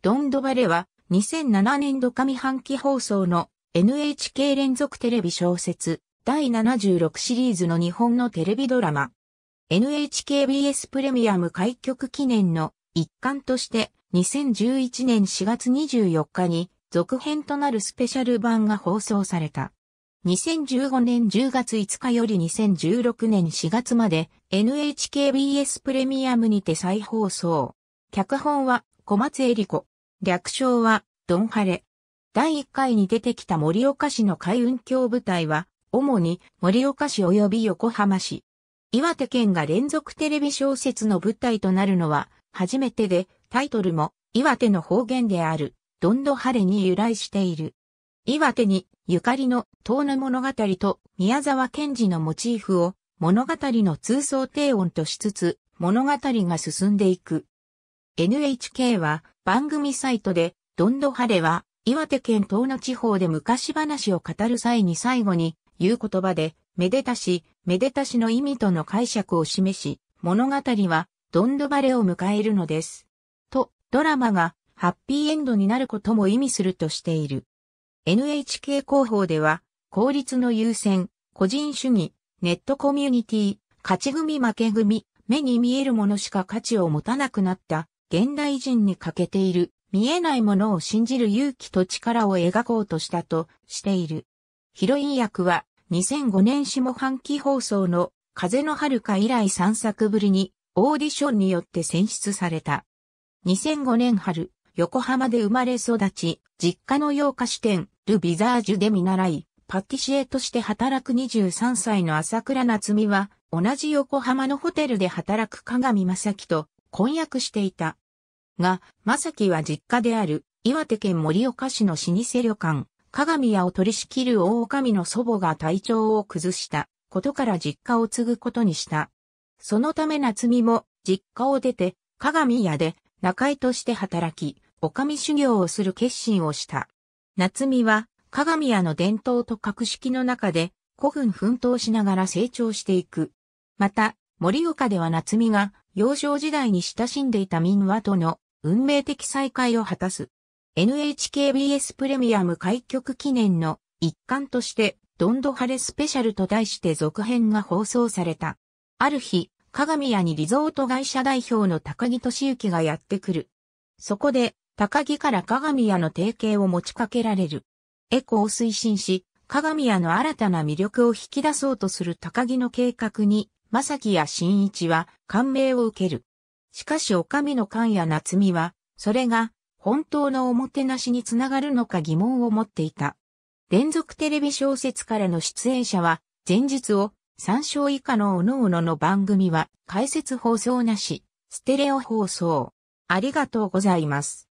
ドンドバレは2007年度上半期放送の NHK 連続テレビ小説第76シリーズの日本のテレビドラマ NHKBS プレミアム開局記念の一環として2011年4月24日に続編となるスペシャル版が放送された。2015年10月5日より2016年4月まで NHKBS プレミアムにて再放送。脚本は小松恵里子。略称は、ドンハレ。第1回に出てきた盛岡市の海運協部隊は、主に盛岡市及び横浜市。岩手県が連続テレビ小説の舞台となるのは、初めてで、タイトルも、岩手の方言である、ドンドハレに由来している。岩手に、ゆかりの、遠野物語と、宮沢賢治のモチーフを、物語の通奏低音としつつ、物語が進んでいく。NHK は番組サイトで、どんどはれは、岩手県東の地方で昔話を語る際に最後に、言う言葉で、めでたし、めでたしの意味との解釈を示し、物語は、どんどばれを迎えるのです。と、ドラマが、ハッピーエンドになることも意味するとしている。NHK 広報では、効率の優先、個人主義、ネットコミュニティ、勝ち組負け組、目に見えるものしか価値を持たなくなった現代人に欠けている見えないものを信じる勇気と力を描こうとしたとしている。ヒロイン役は2005年下半期放送の風の遥か以来3作ぶりにオーディションによって選出された。2005年春、横浜で生まれ育ち、実家の洋菓子店、ル・ビザージュで見習い、パティシエとして働く23歳の朝倉夏美は、同じ横浜のホテルで働く鏡正樹と婚約していた。が、正樹は実家である岩手県盛岡市の老舗旅館、鏡屋を取り仕切る大女将の祖母が体調を崩したことから実家を継ぐことにした。そのため夏美も実家を出て鏡屋で仲居として働き、女将修行をする決心をした。夏美は鏡屋の伝統と格式の中で古墳奮闘しながら成長していく。また、盛岡では夏美が幼少時代に親しんでいた民話との運命的再会を果たす。NHKBS プレミアム開局記念の一環として、どんど晴れスペシャルと題して続編が放送された。ある日、鏡屋にリゾート会社代表の高木敏之がやってくる。そこで、高木から鏡屋の提携を持ちかけられる。エコを推進し、鏡屋の新たな魅力を引き出そうとする高木の計画に正木や新一は感銘を受ける。しかしお上の勘や夏美は、それが本当のおもてなしにつながるのか疑問を持っていた。連続テレビ小説からの出演者は、前日を参照以下の各々の番組は解説放送なし、ステレオ放送。ありがとうございます。